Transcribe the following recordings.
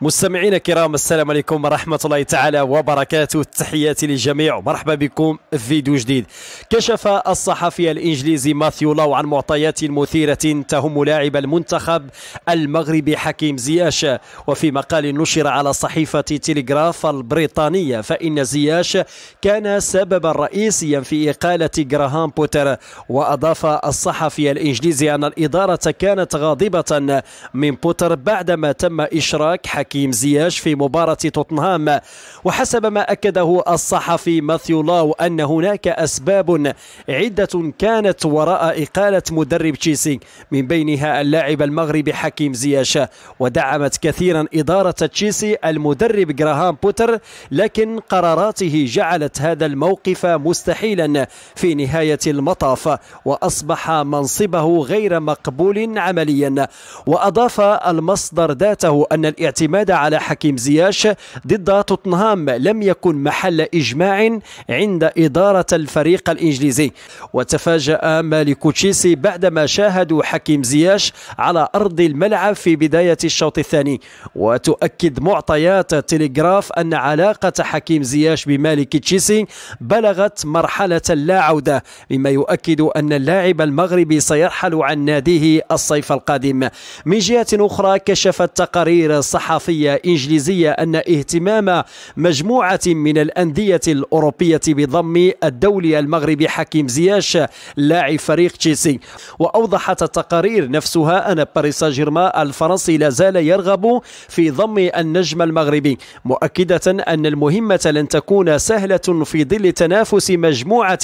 مستمعينا الكرام السلام عليكم ورحمة الله تعالى وبركاته تحياتي للجميع ومرحبا بكم في فيديو جديد كشف الصحفي الإنجليزي ماثيو لاو عن معطيات مثيرة تهم لاعب المنتخب المغربي حكيم زياش وفي مقال نشر على صحيفة تيليغراف البريطانية فإن زياش كان سببا رئيسيا في إقالة جراهام بوتر وأضاف الصحفي الإنجليزي أن الإدارة كانت غاضبة من بوتر بعدما تم إشراك حكيم حكيم زياش في مباراة توتنهام وحسب ما أكده الصحفي ماثيو لاو أن هناك أسباب عدة كانت وراء إقالة مدرب تشيسي من بينها اللاعب المغربي حكيم زياش ودعمت كثيرا إدارة تشيسي المدرب جراهام بوتر لكن قراراته جعلت هذا الموقف مستحيلا في نهاية المطاف وأصبح منصبه غير مقبول عمليا وأضاف المصدر ذاته أن الاعتماد اعتماد على حكيم زياش ضد توتنهام لم يكن محل إجماع عند إدارة الفريق الإنجليزي وتفاجأ مالك تشيلسي بعدما شاهدوا حكيم زياش على أرض الملعب في بداية الشوط الثاني وتؤكد معطيات تلغراف أن علاقة حكيم زياش بمالك تشيلسي بلغت مرحلة لا عودة مما يؤكد أن اللاعب المغربي سيرحل عن ناديه الصيف القادم من جهة أخرى كشفت تقارير الصحافة صحفية إنجليزية أن اهتمام مجموعة من الأندية الأوروبية بضم الدولي المغربي حكيم زياش لاعب فريق تشيلسي وأوضحت التقارير نفسها أن باريس سان جيرمان الفرنسي لا زال يرغب في ضم النجم المغربي مؤكدة أن المهمة لن تكون سهلة في ظل تنافس مجموعة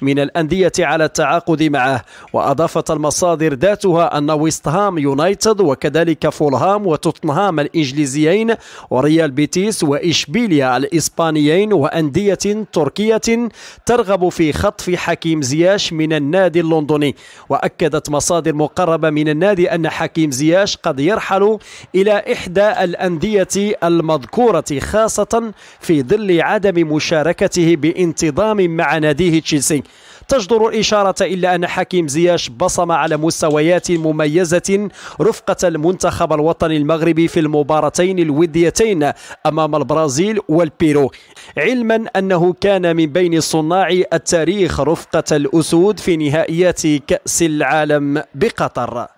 من الأندية على التعاقد معه وأضافت المصادر ذاتها أن ويست هام يونايتد وكذلك فولهام وتوتنهام الإنجليزي الإنجليزيين وريال بيتيس وإشبيليا الإسبانيين وأندية تركية ترغب في خطف حكيم زياش من النادي اللندني وأكدت مصادر مقربة من النادي أن حكيم زياش قد يرحل إلى إحدى الأندية المذكورة خاصة في ظل عدم مشاركته بانتظام مع ناديه تشيلسي تجدر الإشارة إلا أن حكيم زياش بصم على مستويات مميزة رفقة المنتخب الوطني المغربي في المباراتين الوديتين أمام البرازيل والبيرو علما أنه كان من بين صناع التاريخ رفقة الأسود في نهائيات كأس العالم بقطر